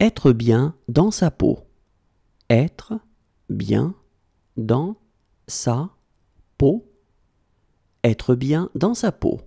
être bien dans sa peau. Être bien dans sa peau. Être bien dans sa peau.